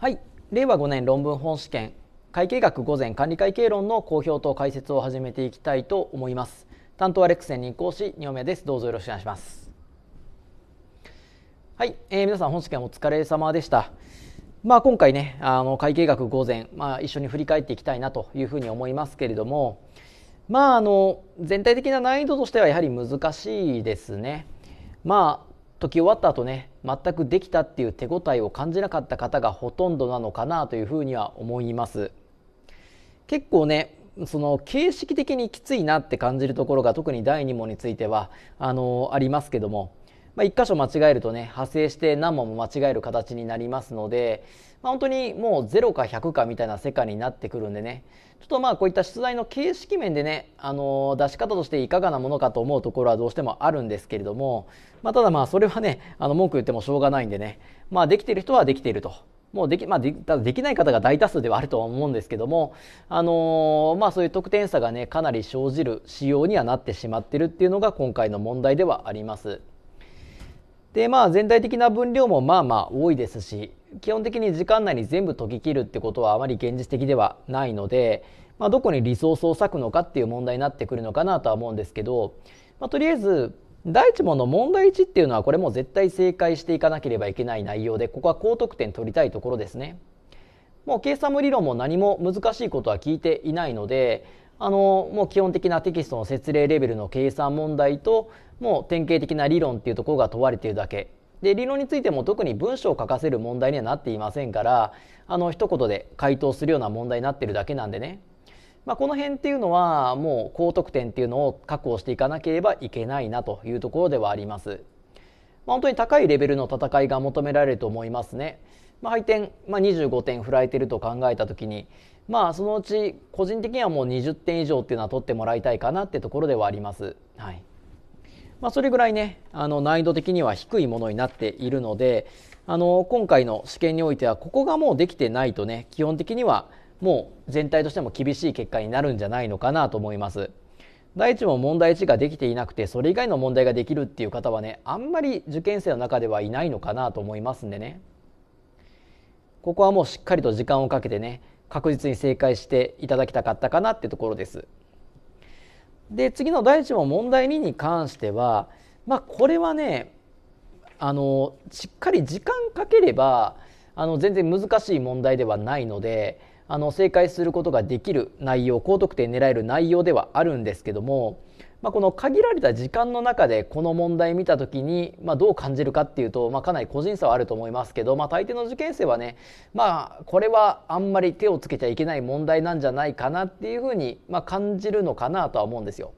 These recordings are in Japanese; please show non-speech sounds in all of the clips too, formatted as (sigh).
はい令和5年論文本試験会計学午前管理会計論の公表と解説を始めていきたいと思います担当はレックス専任講師2名ですどうぞよろしくお願いしますはい、えー、皆さん本試験お疲れ様でしたまあ今回ねあの会計学午前まあ一緒に振り返っていきたいなというふうに思いますけれどもまああの全体的な難易度としてはやはり難しいですねまあ解き終わった後ね全くできたっていう手応えを感じなかった方がほとんどなのかなというふうには思います結構ねその形式的にきついなって感じるところが特に第2問についてはあのありますけども、まあ、1箇所間違えるとね派生して何問も間違える形になりますのでまあ、本当にもう0か100かみたいな世界になってくるんでねちょっとまあこういった出題の形式面でね、あの出し方としていかがなものかと思うところはどうしてもあるんですけれども、まあ、ただまあそれはねあの文句言ってもしょうがないんでね、まあ、できている人はできているともうでき,、まあで、できない方が大多数ではあるとは思うんですけども、あのー、まあ、そういう得点差がねかなり生じる仕様にはなってしまってるっていうのが今回の問題ではあります。でまあ全体的な分量もまあまあ多いですし基本的に時間内に全部解き切るってことはあまり現実的ではないので、まあ、どこにリソースを割くのかっていう問題になってくるのかなとは思うんですけど、まあ、とりあえず第一問の問題1っていうのはこれも絶対正解していかなければいけない内容でここは高得点取りたいところですね。もう計算も理論も何も難しいことは聞いていないのであのもう基本的なテキストの説明レベルの計算問題ともう典型的な理論っていうところが問われているだけで理論についても特に文章を書かせる問題にはなっていませんからあの一言で回答するような問題になっているだけなんでね、まあ、この辺っていうのはもう高得点っていうのを確保していかなければいけないなというところではあります。まあ、本当に高いレベルの戦いが求められると思いますね。まあ、配点、まあ、25点振られてると考えた時に、まあ、そのうち個人的にはもう20点以上っていうのは取ってもらいたいかなってところではあります。はいまあ、それぐらいねあの難易度的には低いものになっているのであの今回の試験においてはここがもうできてないとね基本的にはもう全体としても厳しい結果になるんじゃないのかなと思います。第一も問題1ができていなくてそれ以外の問題ができるっていう方はねあんまり受験生の中ではいないのかなと思いますんでねここはもうしっかりと時間をかけてね確実に正解していただきたかったかなってところです。で次の第1問問題2に関しては、まあ、これはねあのしっかり時間かければあの全然難しい問題ではないのであの正解することができる内容高得点狙える内容ではあるんですけどもまあ、この限られた時間の中でこの問題見た時に、まあ、どう感じるかっていうと、まあ、かなり個人差はあると思いますけど、まあ、大抵の受験生はね、まあ、これはあんまり手をつけちゃいけない問題なんじゃないかなっていうふうに、まあ、感じるのかなとは思うんですよ。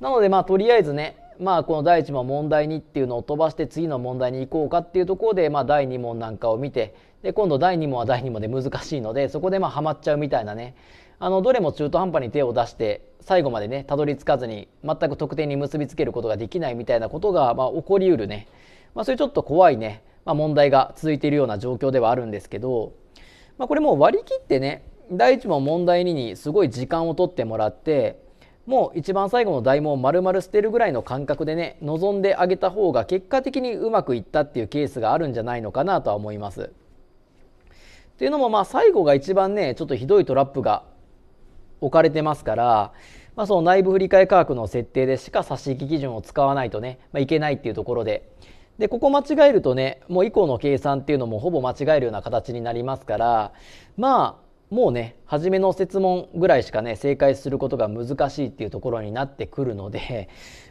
なのでまあとりあえずねまあこの第1問問題2っていうのを飛ばして次の問題に行こうかっていうところでまあ第2問なんかを見てで今度第2問は第2問で難しいのでそこでまあハマっちゃうみたいなねあのどれも中途半端に手を出して最後までねたどり着かずに全く得点に結びつけることができないみたいなことが、まあ、起こりうるね、まあ、そういうちょっと怖いね、まあ、問題が続いているような状況ではあるんですけど、まあ、これもう割り切ってね第1問問題2にすごい時間を取ってもらってもう一番最後の題問を丸々捨てるぐらいの感覚でね望んであげた方が結果的にうまくいったっていうケースがあるんじゃないのかなとは思います。というのもまあ最後が一番ねちょっとひどいトラップが置かれてますから、まあ、その内部振替価格の設定でしか差し引き基準を使わないとね、まあ、いけないっていうところででここ間違えるとねもう以降の計算っていうのもほぼ間違えるような形になりますからまあもうね初めの設問ぐらいしかね正解することが難しいっていうところになってくるので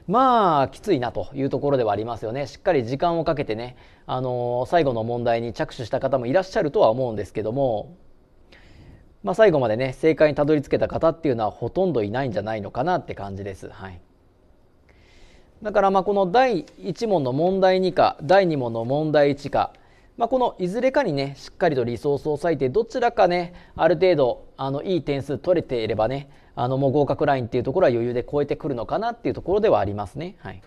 まあきついなというところではありますよねしっかり時間をかけてね、あのー、最後の問題に着手した方もいらっしゃるとは思うんですけどもまあ、最後までね正解にたどり着けた方っていうのはほとんどいないんじゃないのかなって感じです。はい、だからまあこの第1問の問題2か第2問の問題1か、まあ、このいずれかにねしっかりとリソースを割いてどちらかねある程度あのいい点数取れていればねあのもう合格ラインっていうところは余裕で超えてくるのかなっていうところではありますね。はい、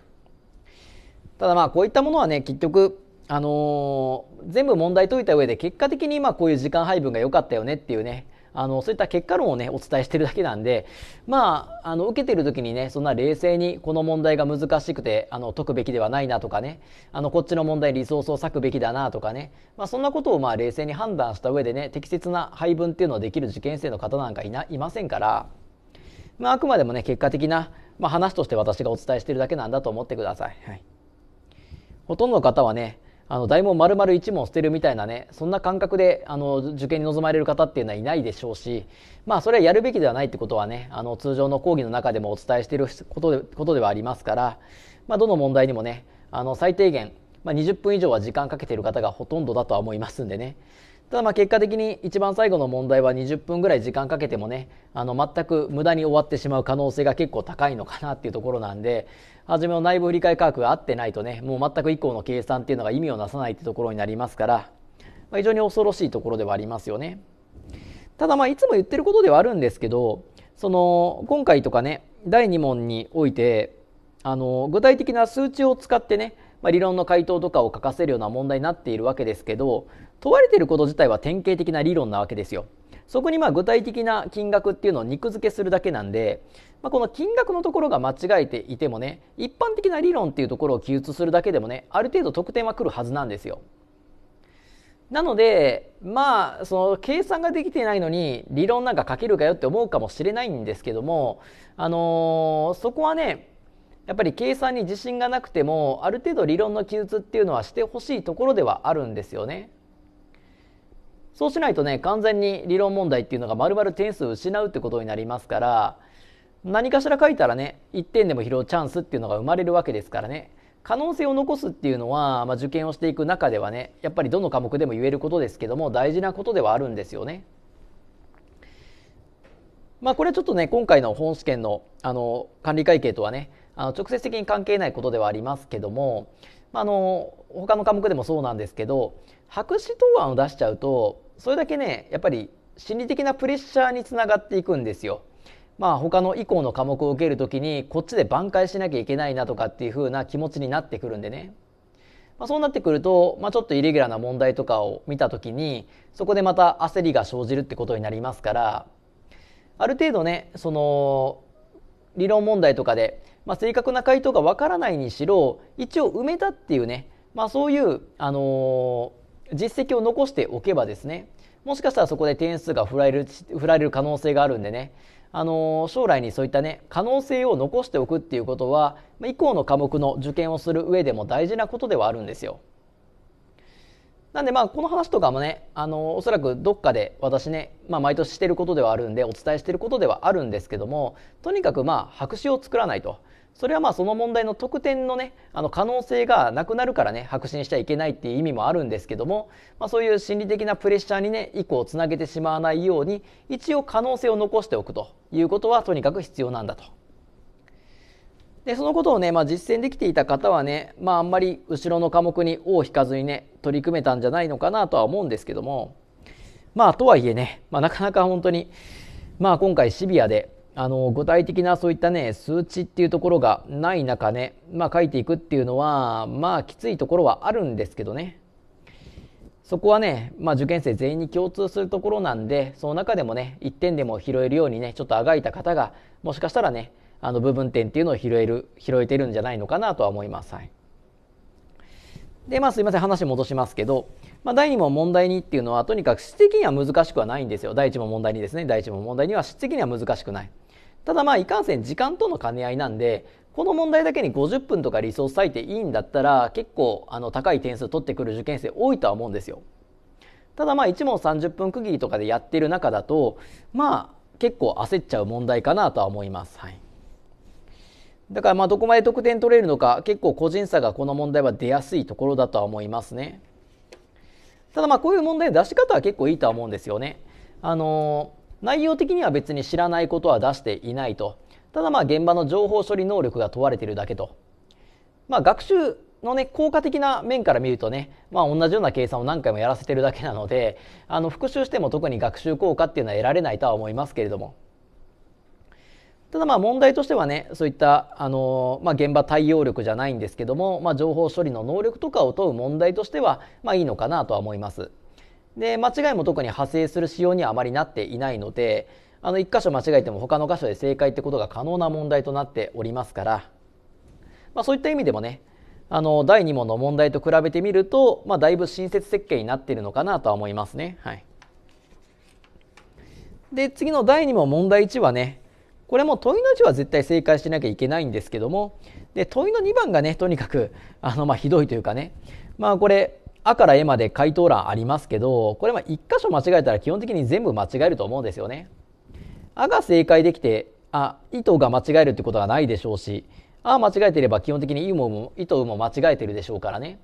ただまあこういったものはね結局あのー、全部問題解いた上で結果的にまあこういう時間配分が良かったよねっていうねあのそういった結果論をねお伝えしてるだけなんでまああの受けてる時にねそんな冷静にこの問題が難しくてあの解くべきではないなとかねあのこっちの問題リソースを割くべきだなとかね、まあ、そんなことをまあ冷静に判断した上でね適切な配分っていうのをできる受験生の方なんかいないませんから、まあ、あくまでもね結果的な、まあ、話として私がお伝えしてるだけなんだと思ってください。はい、ほとんどの方はねあの大問丸々1問捨てるみたいなねそんな感覚であの受験に臨まれる方っていうのはいないでしょうしまあそれはやるべきではないってことはねあの通常の講義の中でもお伝えしていることでことではありますから、まあ、どの問題にもねあの最低限、まあ、20分以上は時間かけている方がほとんどだとは思いますんでねただまあ結果的に一番最後の問題は20分ぐらい時間かけてもねあの全く無駄に終わってしまう可能性が結構高いのかなっていうところなんで初めの内部振替価格が合ってないとね、もう全く以降の計算っていうのが意味をなさないってところになりますから、まあ、非常に恐ろしいところではありますよね。ただまあいつも言ってることではあるんですけど、その今回とかね、第2問において、あの具体的な数値を使ってね、まあ、理論の回答とかを書かせるような問題になっているわけですけど問われていること自体は典型的な理論なわけですよ。そこにまあ具体的な金額っていうのを肉付けするだけなんで、まあ、この金額のところが間違えていてもね一般的な理論っていうところを記述するだけでもねある程度得点は来るはずなんですよ。なのでまあその計算ができてないのに理論なんか書けるかよって思うかもしれないんですけども、あのー、そこはねやっぱり計算に自信がなくてもある程度理論の記述っていうのはしてほしいところではあるんですよね。そうしないとね完全に理論問題っていうのが丸々点数を失うってことになりますから何かしら書いたらね1点でも拾うチャンスっていうのが生まれるわけですからね可能性を残すっていうのは、まあ、受験をしていく中ではねやっぱりどの科目でも言えることですけども大事なことではあるんですよね。まあ、これはちょっとね今回の本試験のあの管理会計とはねあの直接的に関係ないことではありますけども、まあ、あの他の科目でもそうなんですけど白紙答案を出しちゃうとそれだけねやっぱり心理的なプレッシャーにつながっていくんですよ。まあ他の以降の科目を受ける時にこっちで挽回しなきゃいけないなとかっていう風な気持ちになってくるんでね。まあ、そうなってくると、まあ、ちょっとイレギュラーな問題とかを見た時にそこでまた焦りが生じるってことになりますからある程度ねその理論問題とかで、まあ、正確な回答がわからないにしろ一応埋めたっていうね、まあ、そういう、あの実績を残しておけばですねもしかしたらそこで点数が振られる振られる可能性があるんでねあの将来にそういったね可能性を残しておくっていうことは以降の科目の受験をする上でも大事なことではあるんですよ。なんでまあこの話とかもねあのおそらくどっかで私ね、まあ、毎年してることではあるんでお伝えしてることではあるんですけどもとにかくまあ白紙を作らないとそれはまあその問題の得点のねあの可能性がなくなるからね白紙にしちゃいけないっていう意味もあるんですけども、まあ、そういう心理的なプレッシャーにね以降つなげてしまわないように一応可能性を残しておくということはとにかく必要なんだと。でそのことをね、まあ、実践できていた方はね、まあ、あんまり後ろの科目に尾を引かずにね取り組めたんじゃないのかなとは思うんですけどもまあとはいえね、まあ、なかなか本当にまあ今回シビアであの具体的なそういったね数値っていうところがない中ね、まあ、書いていくっていうのはまあきついところはあるんですけどねそこはね、まあ、受験生全員に共通するところなんでその中でもね1点でも拾えるようにねちょっとあがいた方がもしかしたらねあの部分点っていうのを拾える拾えてるんじゃないのかなとは思います。はいでまあ、すいません話戻しますけど、まあ、第2問問題2っていうのはとにかく質的には難しくはないんですよ第1問問題2ですね第1問問題2は質的には難しくない。ただまあいかんせん時間との兼ね合いなんでこの問題だけに50分とかリソース割いていいんだったら結構あの高い点数取ってくる受験生多いとは思うんですよ。ただまあ1問30分区切りとかでやってる中だとまあ結構焦っちゃう問題かなとは思います。はいだからまあどこまで得点取れるのか結構個人差がこの問題は出やすいところだとは思いますね。ただまあこういう問題の出し方は結構いいとは思うんですよね。あの内容的には別に知らないことは出していないとただまあ現場の情報処理能力が問われているだけと、まあ、学習のね効果的な面から見るとね、まあ、同じような計算を何回もやらせてるだけなのであの復習しても特に学習効果っていうのは得られないとは思いますけれどもただまあ問題としてはねそういったあの、まあ、現場対応力じゃないんですけども、まあ、情報処理の能力とかを問う問題としては、まあ、いいのかなとは思います。で、間違いも特に派生する仕様にはあまりなっていないので、あの、一箇所間違えても他の箇所で正解ってことが可能な問題となっておりますから、まあ、そういった意味でもね、あの、第2問の問題と比べてみると、まあ、だいぶ親切設計になっているのかなとは思いますね。はい。で、次の第2問問題1はね、これも問いの1は絶対正解しなきゃいけないんですけども、で、問いの2番がね、とにかく、あの、まあ、ひどいというかね、まあ、これ、あからえまで回答欄ありますけど、これま1箇所間違えたら基本的に全部間違えると思うんですよね。あが正解できて、あ、図が間違えるってことはないでしょうし、あ間違えてれば基本的にいも糸も間違えてるでしょうからね。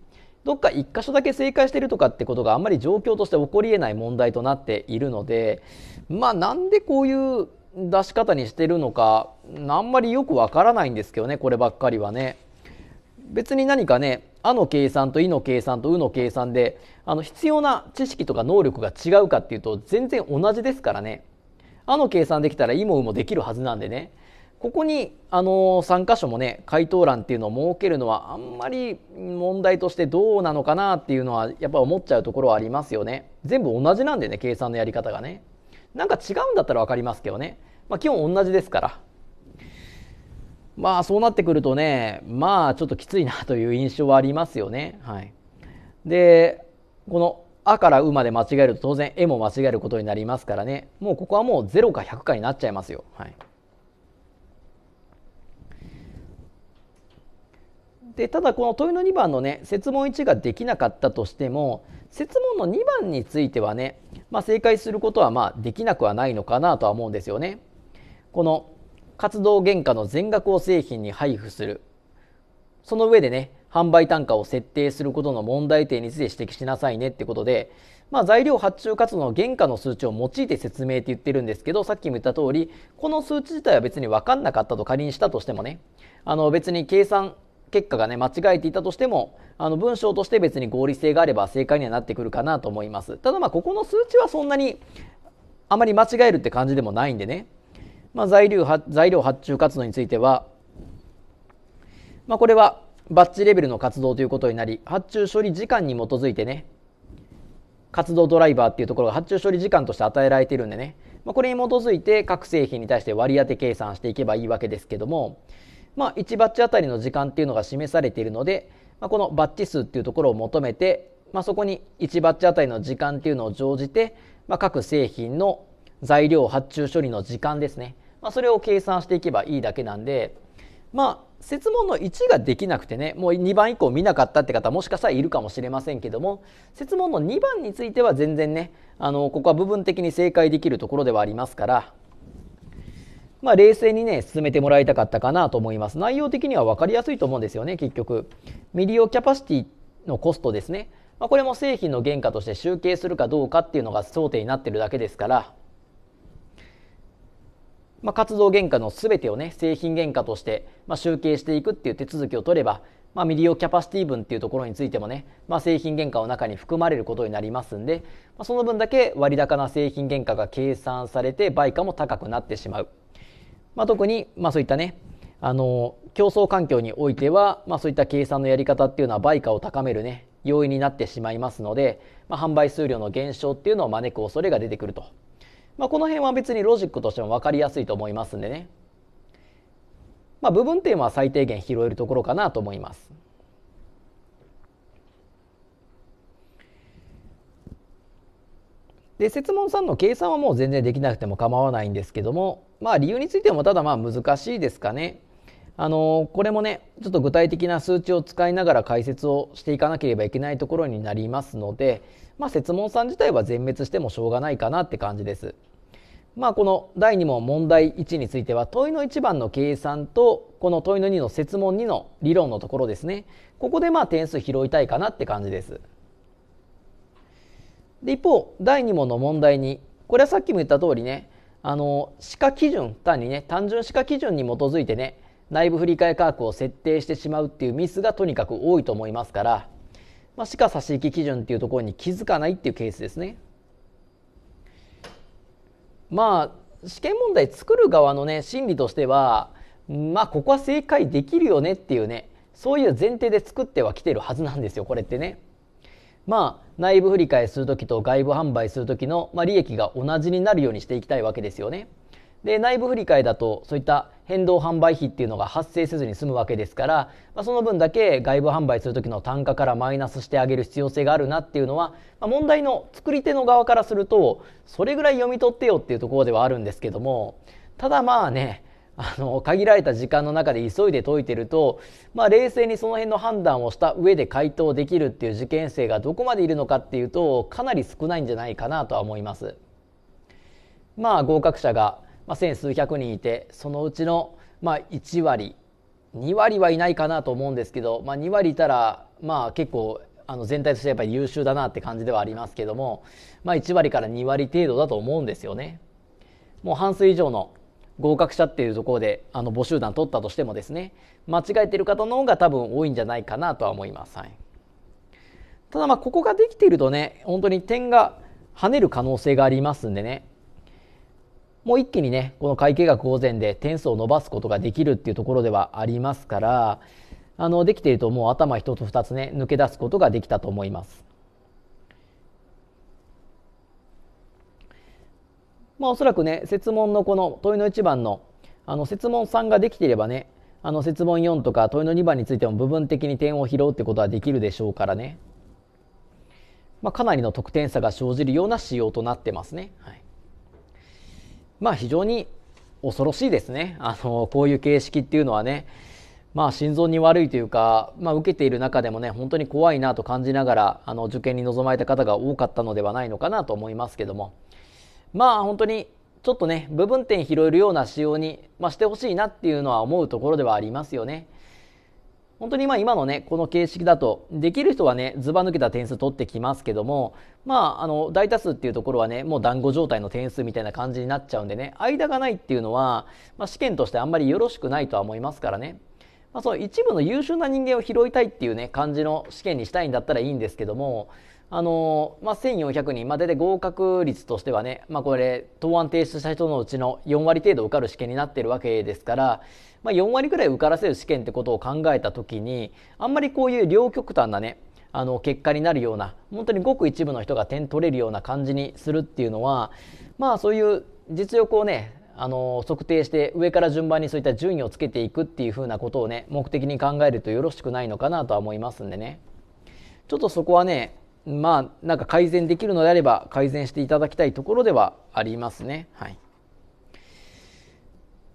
どっか1箇所だけ正解してるとかってことがあんまり状況として起こりえない問題となっているので、まあなんでこういう出し方にしてるのか、あんまりよくわからないんですけどね、こればっかりはね。別に何かね、あの計算といの計算とうの計算であの必要な知識とか能力が違うかっていうと全然同じですからねあの計算できたらいもうもできるはずなんでねここにあの3箇所もね回答欄っていうのを設けるのはあんまり問題としてどうなのかなっていうのはやっぱ思っちゃうところはありますよね全部同じなんでね計算のやり方がねなんか違うんだったら分かりますけどね、まあ、基本同じですからまあそうなってくるとね、まあちょっときついなという印象はありますよね。はい、で、このあからうまで間違えると当然えも間違えることになりますからね、もうここはもう0か100かになっちゃいますよ。はい、でただこの問いの2番のね設問1ができなかったとしても設問の2番についてはね、まあ、正解することはまあできなくはないのかなとは思うんですよね。この活動原価の全額を製品に配布するその上でね販売単価を設定することの問題点について指摘しなさいねってことで、まあ、材料発注活動の原価の数値を用いて説明って言ってるんですけどさっきも言った通りこの数値自体は別に分かんなかったと仮にしたとしてもねあの別に計算結果がね間違えていたとしてもあの文章として別に合理性があれば正解にはなってくるかなと思いますただまあここの数値はそんなにあまり間違えるって感じでもないんでねまあ、材料材料発注活動については、まあ、これはバッジレベルの活動ということになり発注処理時間に基づいてね活動ドライバーっていうところが発注処理時間として与えられているんでね、まあ、これに基づいて各製品に対して割り当て計算していけばいいわけですけども、まあ、1バッジあたりの時間っていうのが示されているので、まあ、このバッジ数っていうところを求めて、まあ、そこに1バッジあたりの時間っていうのを乗じて、まあ、各製品の材料発注処理の時間ですねまあ、それを計算していけばいいだけなんでまあ設問の1ができなくてねもう2番以降見なかったって方もしかしたらいるかもしれませんけども設問の2番については全然ねあのここは部分的に正解できるところではありますから、まあ、冷静にね進めてもらいたかったかなと思います内容的には分かりやすいと思うんですよね結局未利用キャパシティのコストですね、まあ、これも製品の原価として集計するかどうかっていうのが争点になってるだけですからまあ、活動原価の全てをね製品原価として、まあ、集計していくっていう手続きを取れば、まあ、未利用キャパシティ分っていうところについてもね、まあ、製品原価の中に含まれることになりますんで、まあ、その分だけ割高な製品原価が計算されて売価も高くなってしまう、まあ、特に、まあ、そういったねあの競争環境においては、まあ、そういった計算のやり方っていうのは売価を高めるね要因になってしまいますので、まあ、販売数量の減少っていうのを招く恐れが出てくると。まあ、この辺は別にロジックとしても分かりやすいと思いますんでね、まあ、部分点は最低限拾えるところかなと思います。で設問んの計算はもう全然できなくても構わないんですけども、まあ、理由についてもただまあ難しいですかね。あのこれもねちょっと具体的な数値を使いながら解説をしていかなければいけないところになりますので、まあ、設問さん自体は全滅してもしょうがないかなって感じです。まあ、この第2問問題1については問いの1番の計算とこの問いの2の設問2の理論のところですねここでまあ点数拾いたいかなって感じですで一方第2問の問題2これはさっきも言った通りねあの歯科基準単にね単純歯科基準に基づいてね内部振り替え価格を設定してしまうっていうミスがとにかく多いと思いますからまあ、しか差し引き基準っていうところに気づかないっていうケースですね。まあ試験問題作る側のね心理としてはまあここは正解できるよねっていうねそういう前提で作ってはきてるはずなんですよこれってね。まあ内部振り替えする時と外部販売する時の、まあ、利益が同じになるようにしていきたいわけですよね。で内部振り替えだとそういった変動販売費っていうのが発生せずに済むわけですから、まあ、その分だけ外部販売する時の単価からマイナスしてあげる必要性があるなっていうのは、まあ、問題の作り手の側からするとそれぐらい読み取ってよっていうところではあるんですけどもただまあねあの限られた時間の中で急いで解いてると、まあ、冷静にその辺の判断をした上で回答できるっていう受験生がどこまでいるのかっていうとかなり少ないんじゃないかなとは思います。まあ合格者がまあ、千数百人いてそのうちのまあ1割2割はいないかなと思うんですけど、まあ、2割いたらまあ結構あの全体としてやっぱり優秀だなって感じではありますけども、まあ、1割から2割程度だと思うんですよね。もう半数以上の合格者っていうところであの募集団取ったとしてもですね間違えてる方の方が多分多いんじゃないかなとは思います。はい、ただまあここができているとね本当に点が跳ねる可能性がありますんでねもう一気にねこの会計学午前で点数を伸ばすことができるっていうところではありますからあのできているともう頭一つ二つね抜け出すことができたと思います。まあ、おそらくね設問のこの問いの1番のあの設問3ができていればねあの設問4とか問いの2番についても部分的に点を拾うってことはできるでしょうからね、まあ、かなりの得点差が生じるような仕様となってますね。はいまあ非常に恐ろしいですねあのこういう形式っていうのはねまあ心臓に悪いというか、まあ、受けている中でもね本当に怖いなと感じながらあの受験に臨まれた方が多かったのではないのかなと思いますけどもまあ本当にちょっとね部分点拾えるような仕様に、まあ、してほしいなっていうのは思うところではありますよね。本当にまあ今のね、この形式だと、できる人はね、ずば抜けた点数取ってきますけども、まあ、あの、大多数っていうところはね、もう団子状態の点数みたいな感じになっちゃうんでね、間がないっていうのは、まあ、試験としてあんまりよろしくないとは思いますからね。まあ、その一部の優秀な人間を拾いたいっていうね、感じの試験にしたいんだったらいいんですけども、あのまあ、1400人、まあ、大体合格率としてはね、まあ、これ、答案提出した人のうちの4割程度受かる試験になってるわけですから、まあ、4割ぐらい受からせる試験ってことを考えた時にあんまりこういう両極端なねあの結果になるような本当にごく一部の人が点取れるような感じにするっていうのはまあそういう実力をねあの測定して上から順番にそういった順位をつけていくっていうふうなことをね目的に考えるとよろしくないのかなとは思いますんでねちょっとそこはねまあなんか改善できるのであれば改善していただきたいところではありますねはい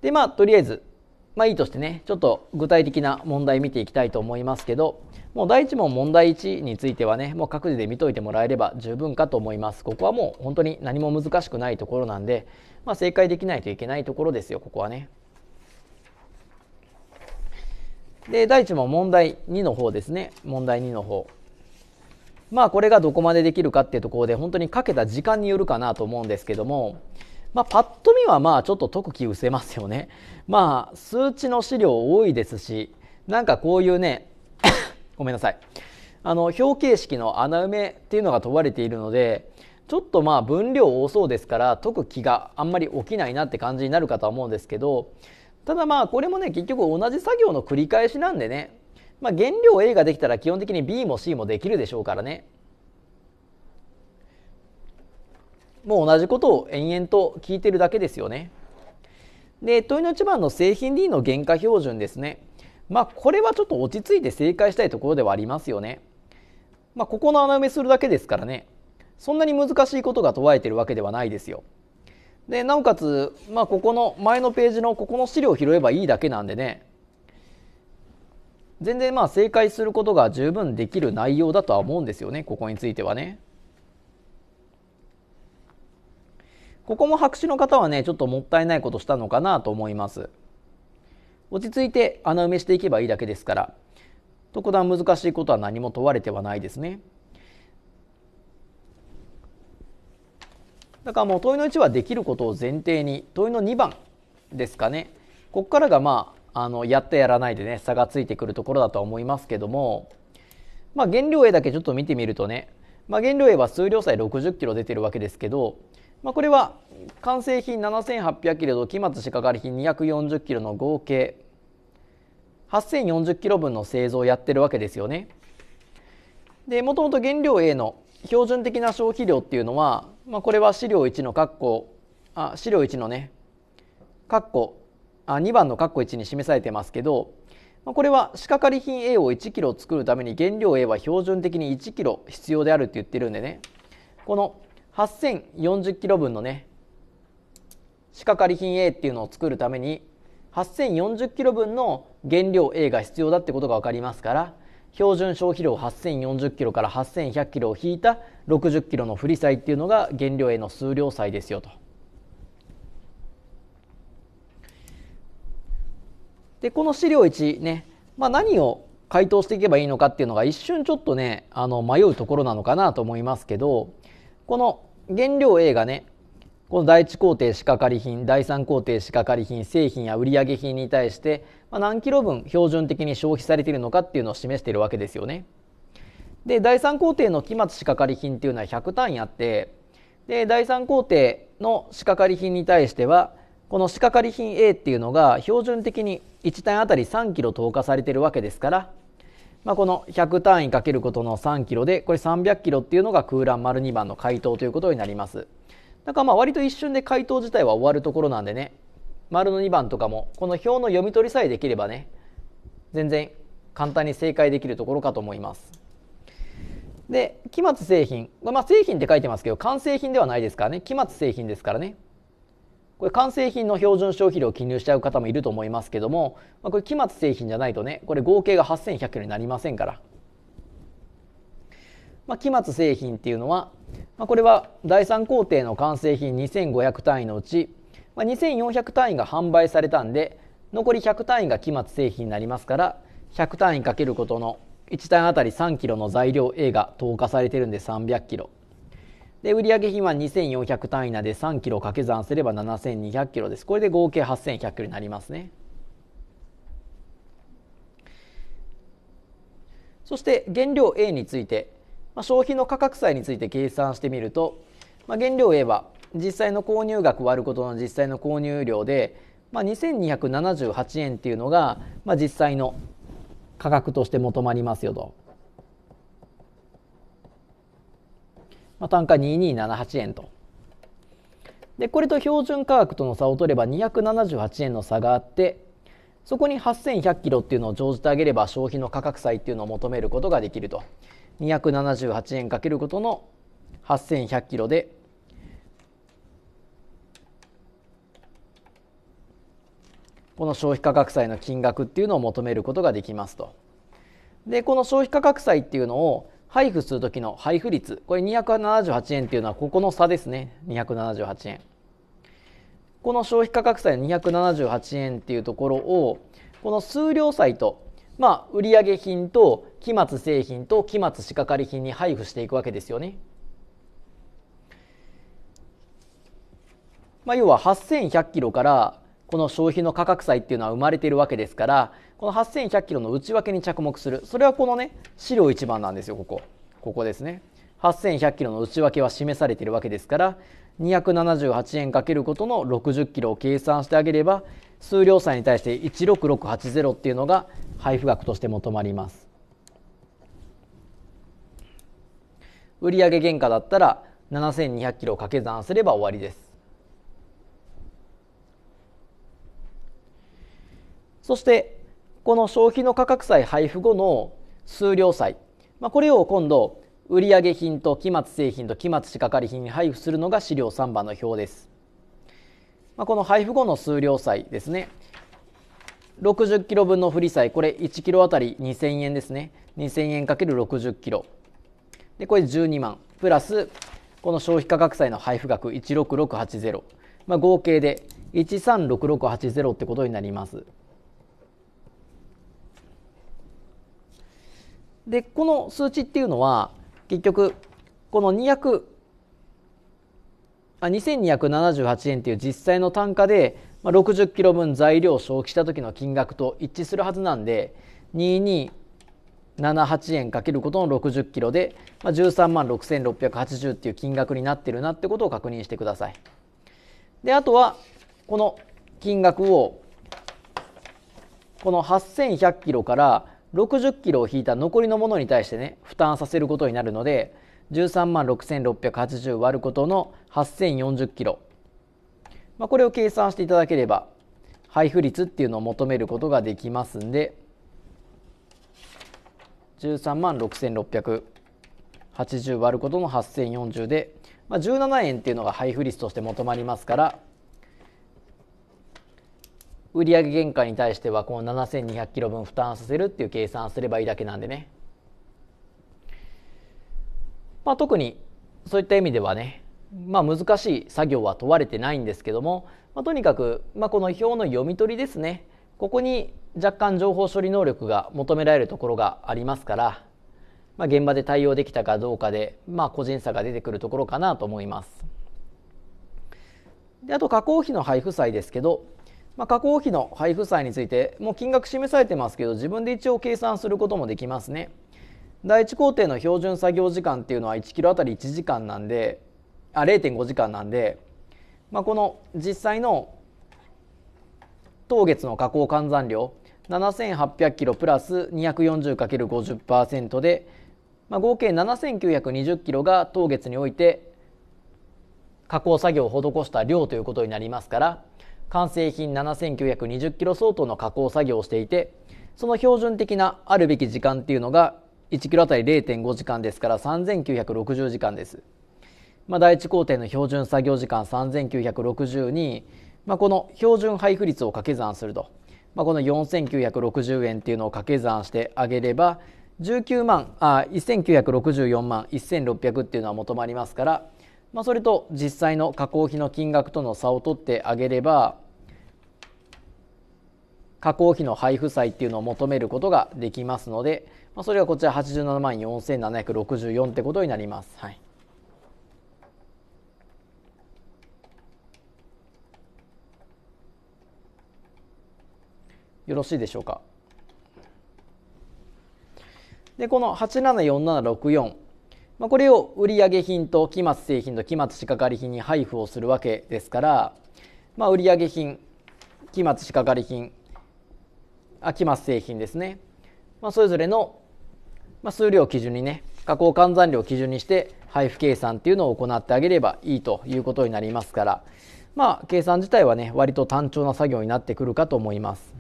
でまあとりあえずまあいいとしてねちょっと具体的な問題見ていきたいと思いますけどもう第1問問題1についてはねもう各自で見といてもらえれば十分かと思いますここはもう本当に何も難しくないところなんで、まあ、正解できないといけないところですよここはねで第1問問題2の方ですね問題2の方まあこれがどこまでできるかっていうところで本当にかけた時間によるかなと思うんですけどもまあ、パッと見はまあちょっと特記失せますよね。(laughs) まあ数値の資料多いですし、なんかこういうね (coughs) ごめんなさい。あの表形式の穴埋めっていうのが問われているので、ちょっとまあ分量多そうですから解く気があんまり起きないなって感じになるかとは思うんですけど、ただまあこれもね結局同じ作業の繰り返しなんでね、まあ、原料 A ができたら基本的に B も C もできるでしょうからね。もう同じことを延々と聞いてるだけですよね。で問いの1番の製品 D の原価標準ですね。まあこれはちょっと落ち着いて正解したいところではありますよね。まあここの穴埋めするだけですからねそんなに難しいことが問われてるわけではないですよ。でなおかつ、まあ、ここの前のページのここの資料を拾えばいいだけなんでね全然まあ正解することが十分できる内容だとは思うんですよねここについてはね。ここも白紙の方はねちょっともったいないことしたのかなと思います落ち着いて穴埋めしていけばいいだけですから特段難しいことは何も問われてはないですねだからもう問いの1はできることを前提に問いの2番ですかねここからがまああのやってやらないでね差がついてくるところだとは思いますけども、まあ、原料 A だけちょっと見てみるとね、まあ、原料 A は数量差60キロ出てるわけですけどまあ、これは完成品7800キロと期末仕掛かり品240キロの合計8040キロ分の製造をやってるわけですよね。でもともと原料 A の標準的な消費量っていうのは、まあ、これは資料1の括弧あ資料1のね括弧あ2番の括弧1に示されてますけど、まあ、これは仕掛かり品 A を1キロ作るために原料 A は標準的に1キロ必要であるって言ってるんでねこの8040キロ分のね仕掛かり品 A っていうのを作るために8040キロ分の原料 A が必要だってことが分かりますから標準消費量8040キロから8100キロを引いた60キロの振り債っていうのが原料 A の数量債ですよと。でこの資料1ね、まあ、何を回答していけばいいのかっていうのが一瞬ちょっとねあの迷うところなのかなと思いますけどこの原料 A がねこの第1工程仕掛かり品第3工程仕掛かり品製品や売上品に対して、ま何キロ分標準的に消費されているのかっていうのを示しているわけですよね。で第3工程の期末仕掛かり品っていうのは100単位あってで第3工程の仕掛かり品に対してはこの仕掛かり品 A っていうのが標準的に1単位あたり3キロ投下されてるわけですからまあ、この100単位かけることの3キロでこれ300キロっていうのが空欄丸2番の回答ということになりますだからまあ割と一瞬で回答自体は終わるところなんでね丸の2番とかもこの表の読み取りさえできればね全然簡単に正解できるところかと思いますで期末製品、まあ、製品って書いてますけど完成品ではないですからね期末製品ですからねこれ完成品の標準消費量を記入しちゃう方もいると思いますけども、まあ、これ期末製品じゃないとねこれ合計が8100 k g になりませんから、まあ、期末製品っていうのは、まあ、これは第3工程の完成品2500単位のうち、まあ、2400単位が販売されたんで残り100単位が期末製品になりますから100単位かけることの1単位あたり3キロの材料 A が投下されてるんで300キロで売上品は2400単位なので3キロ掛け算すれば7200キロですこれで合計8100キロになりますねそして原料 A について、まあ、消費の価格差について計算してみると、まあ、原料 A は実際の購入額割ることの実際の購入量で、まあ、2278円っていうのが、まあ、実際の価格として求まりますよとまあ、単価2278円と。でこれと標準価格との差を取れば278円の差があってそこに8100キロっていうのを乗じてあげれば消費の価格差っていうのを求めることができると278円かけることの8100キロでこの消費価格差の金額っていうのを求めることができますと。でこの消費価格差っていうのを配布する時の配布率これ278円っていうのはここの差ですね278円この消費価格差の278円っていうところをこの数量債と、まあ、売上品と期末製品と期末仕掛かり品に配布していくわけですよね。まあ、要は8100キロからこの消費の価格差っていうのは生まれているわけですからこの8100キロの内訳に着目するそれはこのね資料1番なんですよここここですね8100キロの内訳は示されているわけですから278円かけることの60キロを計算してあげれば数量債に対して16680っていうのが配布額として求まります売上原価だったら7200キロを掛け算すれば終わりですそしてこの消費の価格債配布後の数量債、まあ、これを今度売上品と期末製品と期末仕掛かり品に配布するのが資料3番の表です、まあ、この配布後の数量債ですね60キロ分の振り債これ1キロあたり2000円ですね2000円かける60キロでこれ12万プラスこの消費価格債の配布額16680、まあ、合計で136680ってことになります。でこの数値っていうのは結局この200あ2278円っていう実際の単価で60キロ分材料を消費した時の金額と一致するはずなんで2278円かけることの60キロで13万6680っていう金額になってるなってことを確認してください。であとはこの金額をこの8100キロから60キロを引いた残りのものに対してね負担させることになるので13万6680割ることの8040キロ、まあ、これを計算していただければ配布率っていうのを求めることができますんで13万6680割ることの8040で、まあ、17円っていうのが配布率として求まりますから売上原価に対してはこの7200キロ分負担させるっていう計算すればいいだけなんでね、まあ、特にそういった意味ではね、まあ、難しい作業は問われてないんですけども、まあ、とにかく、まあ、この表の読み取りですねここに若干情報処理能力が求められるところがありますから、まあ、現場で対応できたかどうかで、まあ、個人差が出てくるところかなと思います。であと加工費の配布債ですけどまあ、加工費の配布債についてもう金額示されてますけど自分で一応計算することもできますね第1工程の標準作業時間っていうのは1キロあたり1時間なんであ0.5時間なんで、まあ、この実際の当月の加工換算量7800キロプラス 240×50% で、まあ、合計7920キロが当月において加工作業を施した量ということになりますから完成品7920キロ相当の加工作業をしていてその標準的なあるべき時間っていうのが1キロあたり0.5時間ですから3960時間です、まあ、第1工程の標準作業時間3960に、まあ、この標準配布率を掛け算すると、まあ、この4960円っていうのを掛け算してあげれば19万あ1964万1600っていうのは求まりますからまあ、それと実際の加工費の金額との差を取ってあげれば加工費の配布債っていうのを求めることができますので、まあ、それがこちら87万4764ってことになります。はい、よろしいでしょうか。でこの874764まあ、これを売上品と期末製品と期末仕掛品に配布をするわけですから、まあ、売上品期末仕掛品あ期末製品ですね、まあ、それぞれの数量を基準にね加工換算量を基準にして配布計算っていうのを行ってあげればいいということになりますから、まあ、計算自体はね割と単調な作業になってくるかと思います。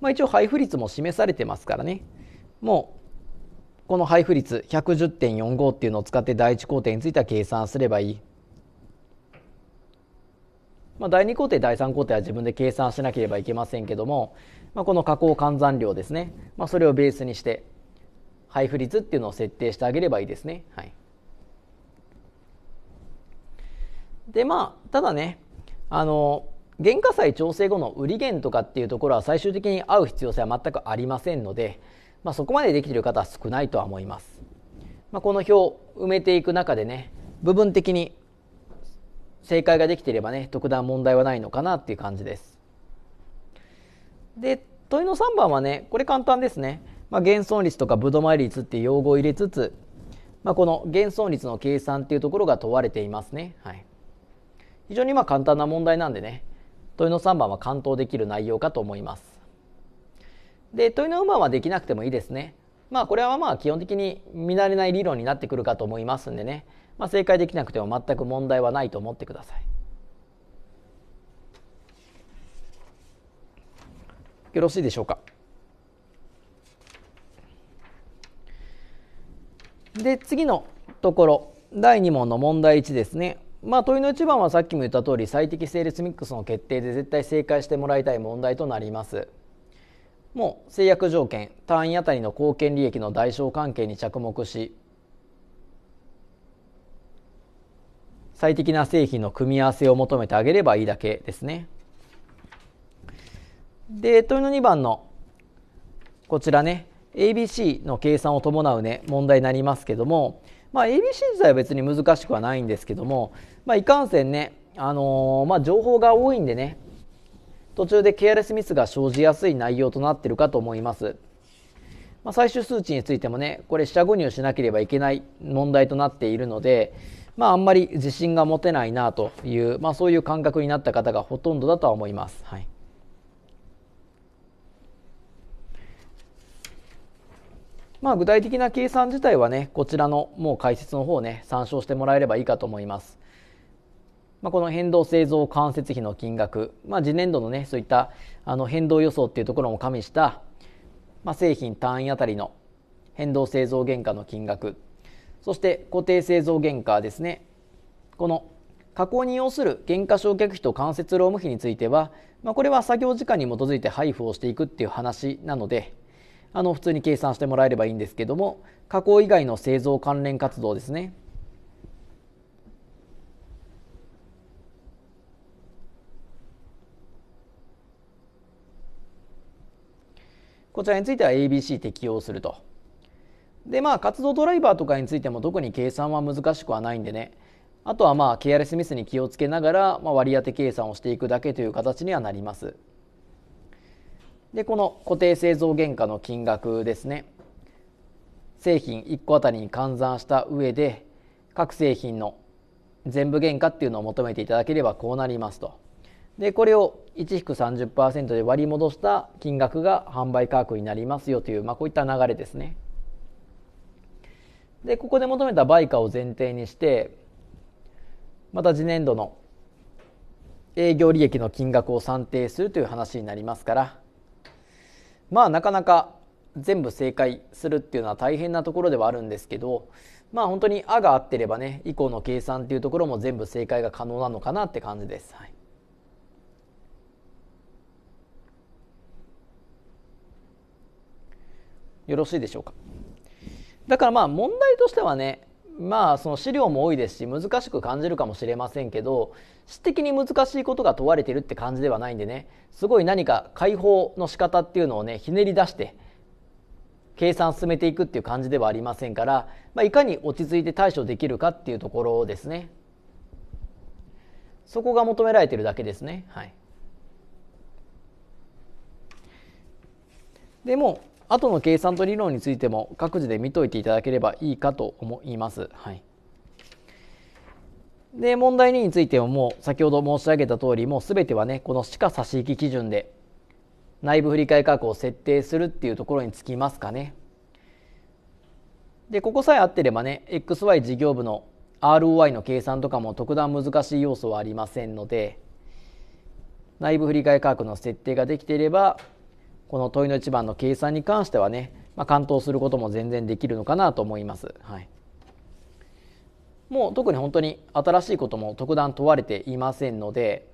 まあ、一応配布率も示されてますからねもうこの配布率110.45っていうのを使って第1工程については計算すればいい。まあ、第2工程第3工程は自分で計算しなければいけませんけども、まあ、この加工換算量ですね、まあ、それをベースにして配布率っていうのを設定してあげればいいですね。はい、でまあただねあの原価債調整後の売り減とかっていうところは最終的に合う必要性は全くありませんので、まあ、そこまでできている方は少ないとは思います。まあ、この表を埋めていく中でね部分的に正解ができていればね特段問題はないのかなっていう感じです。で問いの3番はねこれ簡単ですね。まあ、減損率とかぶどま率っていう用語を入れつつ、まあ、この減損率の計算っていうところが問われていますね。はい、非常にま簡単な問題なんでね問いの3番は完答できる内容かと思います。で問いの馬はできなくてもいいですね。まあこれはまあ基本的に見慣れない理論になってくるかと思いますんでね、まあ、正解できなくても全く問題はないと思ってください。よろしいでしょうか。で次のところ第2問の問題1ですね。まあ、問いの1番はさっきも言った通り最適成立ミックスの決定で絶対正解してもらいたい問題となります。もう制約条件単位あたりの貢献利益の代償関係に着目し最適な製品の組み合わせを求めてあげればいいだけですね。で問いの2番のこちらね ABC の計算を伴うね問題になりますけども、まあ、ABC 自体は別に難しくはないんですけども、まあ、いかんせんね、あのー、まあ、情報が多いんでね途中でケアレスミスが生じやすい内容となっているかと思います。まあ、最終数値についてもね、これ、下捨入しなければいけない問題となっているので、まあ、あんまり自信が持てないなという、まあ、そういう感覚になった方がほとんどだとは思います。はい、まあ、具体的な計算自体はね、こちらのもう解説の方ね、参照してもらえればいいかと思います。まあ、この変動製造間接費の金額、まあ、次年度のねそういったあの変動予想っていうところも加味した、まあ、製品単位あたりの変動製造原価の金額そして固定製造原価ですねこの加工に要する減価償却費と間接労務費については、まあ、これは作業時間に基づいて配布をしていくっていう話なのであの普通に計算してもらえればいいんですけども加工以外の製造関連活動ですねこちらについては ABC 適用すると。でまあ活動ドライバーとかについても特に計算は難しくはないんでねあとはまあケアレスミスに気をつけながら、まあ、割り当て計算をしていくだけという形にはなります。でこの固定製造原価の金額ですね製品1個あたりに換算した上で各製品の全部原価っていうのを求めていただければこうなりますと。でこれを1引く30%で割り戻した金額が販売価格になりますよという、まあ、こういった流れですねでここで求めた売価を前提にしてまた次年度の営業利益の金額を算定するという話になりますからまあなかなか全部正解するっていうのは大変なところではあるんですけどまあ本当に「あ」が合ってればね以降の計算っていうところも全部正解が可能なのかなって感じです。はいよろしいでしょうかだからまあ問題としてはねまあその資料も多いですし難しく感じるかもしれませんけど質的に難しいことが問われてるって感じではないんでねすごい何か解放の仕方っていうのをねひねり出して計算進めていくっていう感じではありませんから、まあ、いかに落ち着いて対処できるかっていうところですねそこが求められてるだけですねはいでも後の計算と理論についても各自で見といていただければいいかと思います。はい、で問題2についてももう先ほど申し上げた通りもう全てはねこの歯科差し引き基準で内部振り替え価格を設定するっていうところにつきますかね。でここさえ合ってればね XY 事業部の ROI の計算とかも特段難しい要素はありませんので内部振り替え価格の設定ができていればこの問いの一番の計算に関してはね、まあ、完登することも全然できるのかなと思います。はい、もう特に本当に新しいことも特段問われていませんので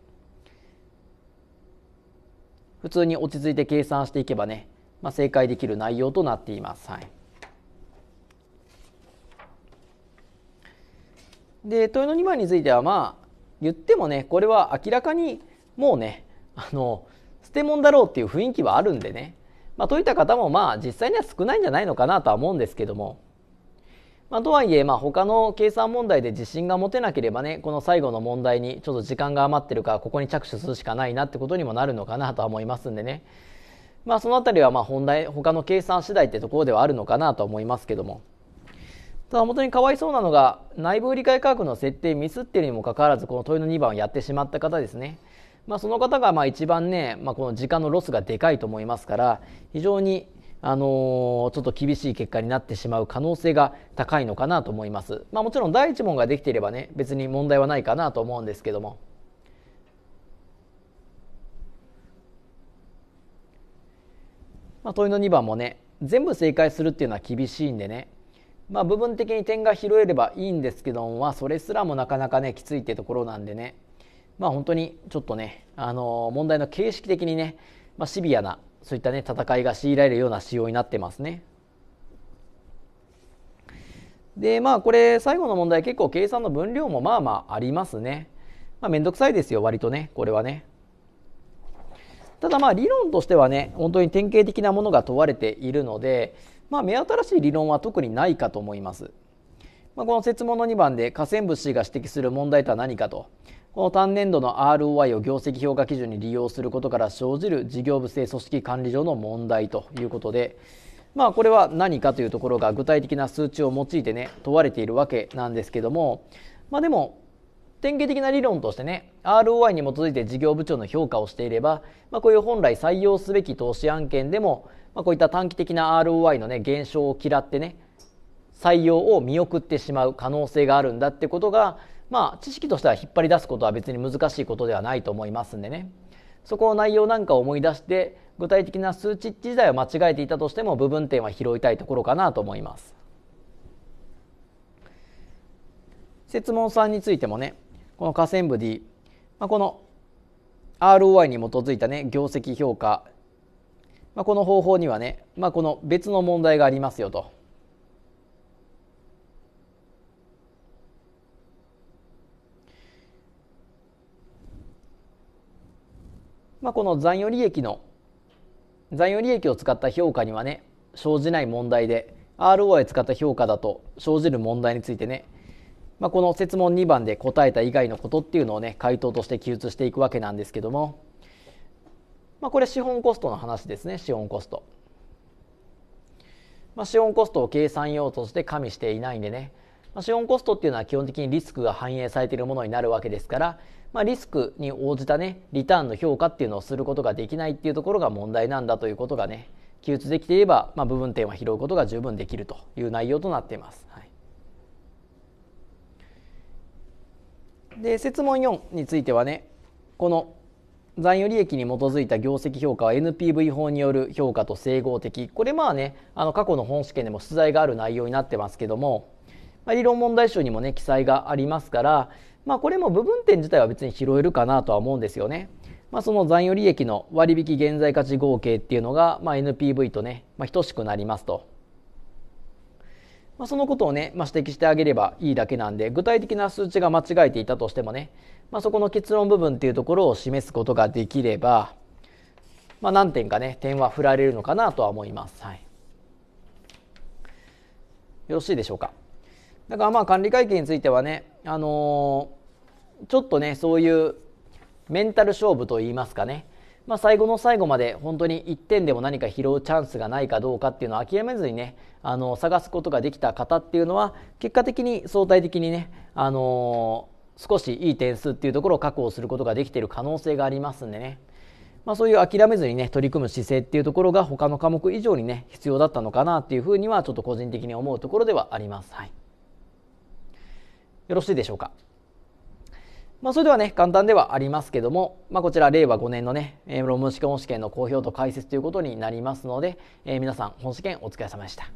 普通に落ち着いて計算していけばね、まあ、正解できる内容となっています。はい、で問いの2番についてはまあ言ってもねこれは明らかにもうねあの捨て物だろうっていう雰囲気はあるんでね、まあ、解いた方もまあ実際には少ないんじゃないのかなとは思うんですけども、まあ、とはいえまあ他の計算問題で自信が持てなければねこの最後の問題にちょっと時間が余ってるからここに着手するしかないなってことにもなるのかなとは思いますんでね、まあ、その辺りはまあ本題他の計算次第ってところではあるのかなと思いますけども。ただ本当にかわいそうなのが内部売り買い価格の設定ミスっているにもかかわらずこの問いの2番をやってしまった方ですね。まあ、その方がまあ一番ね、まあ、この時間のロスがでかいと思いますから非常にあのちょっと厳しい結果になってしまう可能性が高いのかなと思います、まあ、もちろん第1問ができていればね別に問題はないかなと思うんですけどもまあ、問いの2番もね全部正解するっていうのは厳しいんでねまあ部分的に点が拾えればいいんですけども、まあ、それすらもなかなかねきついってところなんでねまあ、本当にちょっとね、あの問題の形式的にね、まあ、シビアなそういったね戦いが強いられるような仕様になってますね。でまあこれ最後の問題結構計算の分量もまあまあありますね。まあ、めんどくさいですよ割とねこれはね。ただまあ理論としてはね本当に典型的なものが問われているので、まあ、目新しい理論は特にないかと思います。まあ、この説問の2番で河川物資が指摘する問題とは何かと。この単年度の ROI を業績評価基準に利用することから生じる事業部制組織管理上の問題ということで、まあ、これは何かというところが具体的な数値を用いてね問われているわけなんですけども、まあ、でも典型的な理論としてね ROI に基づいて事業部長の評価をしていれば、まあ、こういう本来採用すべき投資案件でも、まあ、こういった短期的な ROI のね減少を嫌ってね採用を見送ってしまう可能性があるんだってことが、まあ知識としては引っ張り出すことは別に難しいことではないと思いますんでねそこの内容なんかを思い出して具体的な数値自体を間違えていたとしても部分点は拾いたいところかなと思います設問さんについてもねこの河川部 D、まあ、この ROI に基づいたね業績評価、まあ、この方法にはね、まあ、この別の問題がありますよとまあ、この残余利益の残余利益を使った評価にはね生じない問題で ROI 使った評価だと生じる問題についてね、まあ、この設問2番で答えた以外のことっていうのをね回答として記述していくわけなんですけども、まあ、これ資本コストの話ですね資本コスト。まあ、資本コストを計算用として加味していないんでねまあ、資本コストっていうのは基本的にリスクが反映されているものになるわけですから、まあ、リスクに応じたねリターンの評価っていうのをすることができないっていうところが問題なんだということがね記述できていれば、まあ、部分点は拾うことが十分できるという内容となっています。はい、で設問4についてはねこの残余利益に基づいた業績評価は NPV 法による評価と整合的これまあねあの過去の本試験でも出題がある内容になってますけどもまあ、理論問題集にもね記載がありますから、まあ、これも部分点自体は別に拾えるかなとは思うんですよね。まあ、その残余利益の割引現在価値合計っていうのが、まあ、NPV とね、まあ、等しくなりますと。まあ、そのことをね、まあ、指摘してあげればいいだけなんで具体的な数値が間違えていたとしてもね、まあ、そこの結論部分っていうところを示すことができれば、まあ、何点かね点は振られるのかなとは思います。はい、よろしいでしょうか。だからまあ管理会計についてはね、あのー、ちょっとねそういうメンタル勝負といいますかね、まあ、最後の最後まで本当に1点でも何か拾うチャンスがないかどうかっていうのを諦めずにねあの探すことができた方っていうのは結果的に相対的にね、あのー、少しいい点数っていうところを確保することができている可能性がありますんでね。まあ、そういう諦めずにね取り組む姿勢っていうところが他の科目以上にね必要だったのかなっていうふうにはちょっと個人的に思うところではあります。はいよろしいでしょうか。まあ、それではね、簡単ではありますけども、まあ、こちら令和5年のね、え論文試験本試験の公表と解説ということになりますので、えー、皆さん本試験お疲れ様でした。